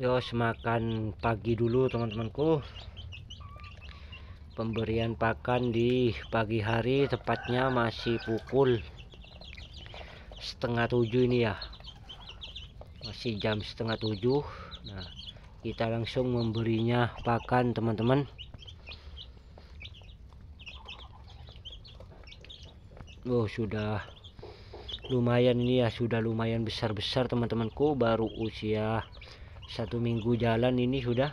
yos makan pagi dulu teman-temanku pemberian pakan di pagi hari tepatnya masih pukul setengah tujuh ini ya masih jam setengah tujuh nah kita langsung memberinya pakan teman-teman Oh sudah lumayan ini ya sudah lumayan besar-besar teman-temanku baru usia satu minggu jalan ini sudah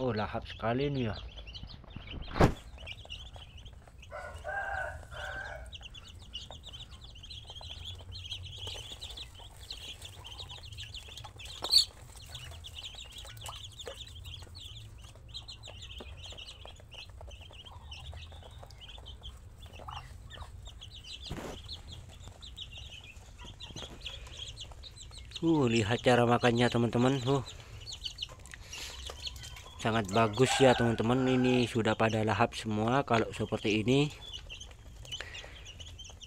oh lahap sekali nih ya Uh, lihat cara makannya teman-teman. Uh. Sangat bagus ya teman-teman. Ini sudah pada lahap semua kalau seperti ini.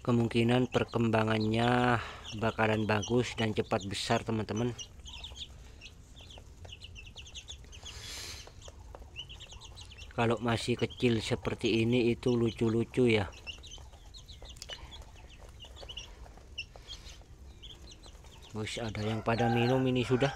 Kemungkinan perkembangannya bakalan bagus dan cepat besar teman-teman. Kalau masih kecil seperti ini itu lucu-lucu ya. Wis ada yang pada minum ini sudah.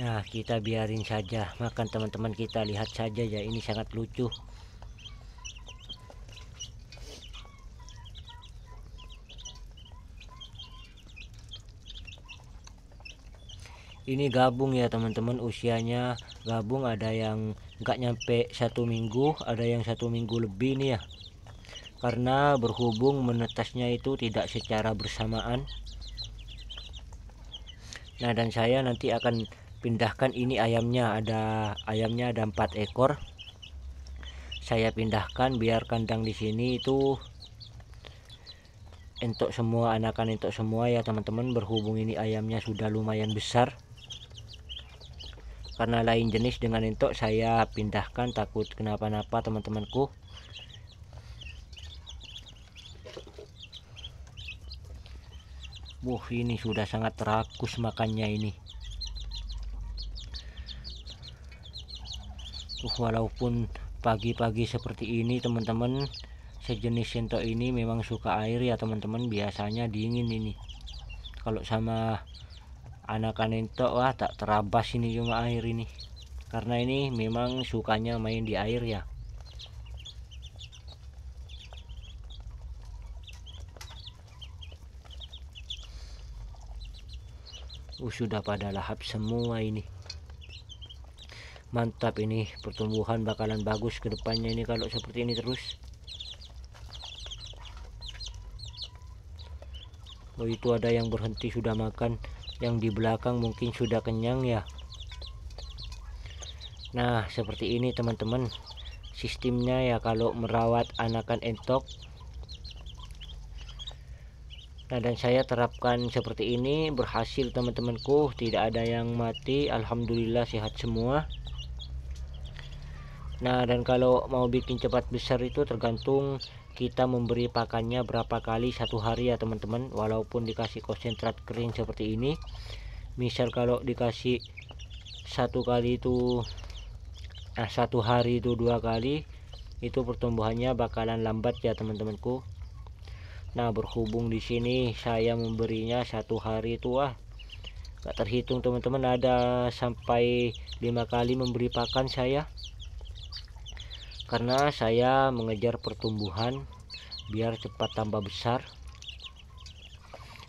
Nah, kita biarin saja makan teman-teman kita lihat saja ya ini sangat lucu. ini gabung ya teman-teman usianya gabung ada yang nggak nyampe satu minggu ada yang satu minggu lebih nih ya karena berhubung menetasnya itu tidak secara bersamaan nah dan saya nanti akan pindahkan ini ayamnya ada ayamnya ada empat ekor saya pindahkan biar kandang di sini itu untuk semua anakan untuk semua ya teman-teman berhubung ini ayamnya sudah lumayan besar karena lain jenis dengan entok saya pindahkan takut kenapa-napa teman-temanku Wuh ini sudah sangat rakus makannya ini uh, walaupun pagi-pagi seperti ini teman-teman sejenis sentok ini memang suka air ya teman-teman biasanya dingin ini kalau sama anakan itu wah tak terabas ini cuma air ini karena ini memang sukanya main di air ya uh, sudah pada lahap semua ini mantap ini pertumbuhan bakalan bagus ke depannya ini kalau seperti ini terus Oh itu ada yang berhenti sudah makan yang di belakang mungkin sudah kenyang ya nah seperti ini teman-teman sistemnya ya kalau merawat anakan entok nah dan saya terapkan seperti ini berhasil teman-temanku tidak ada yang mati Alhamdulillah sehat semua nah dan kalau mau bikin cepat besar itu tergantung kita memberi pakannya berapa kali satu hari ya teman-teman walaupun dikasih konsentrat kering seperti ini misal kalau dikasih satu kali itu nah satu hari itu dua kali itu pertumbuhannya bakalan lambat ya teman-temanku nah berhubung di sini saya memberinya satu hari itu ah gak terhitung teman-teman ada sampai lima kali memberi pakan saya karena saya mengejar pertumbuhan biar cepat tambah besar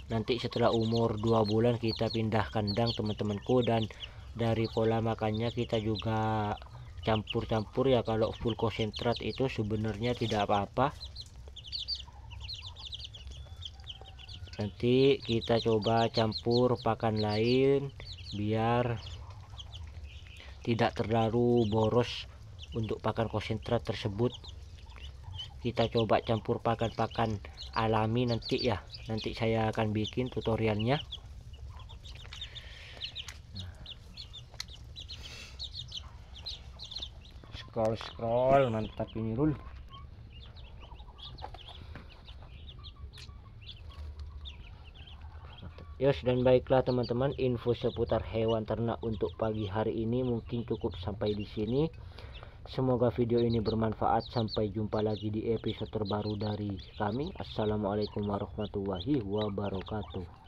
nanti setelah umur 2 bulan kita pindah kandang teman-temanku dan dari pola makannya kita juga campur-campur ya kalau full konsentrat itu sebenarnya tidak apa-apa nanti kita coba campur pakan lain biar tidak terlalu boros untuk pakan konsentrat tersebut kita coba campur pakan-pakan alami nanti ya nanti saya akan bikin tutorialnya scroll scroll mantap ini rul Yos ya, dan baiklah teman-teman info seputar hewan ternak untuk pagi hari ini mungkin cukup sampai di sini Semoga video ini bermanfaat. Sampai jumpa lagi di episode terbaru dari kami. Assalamualaikum warahmatullahi wabarakatuh.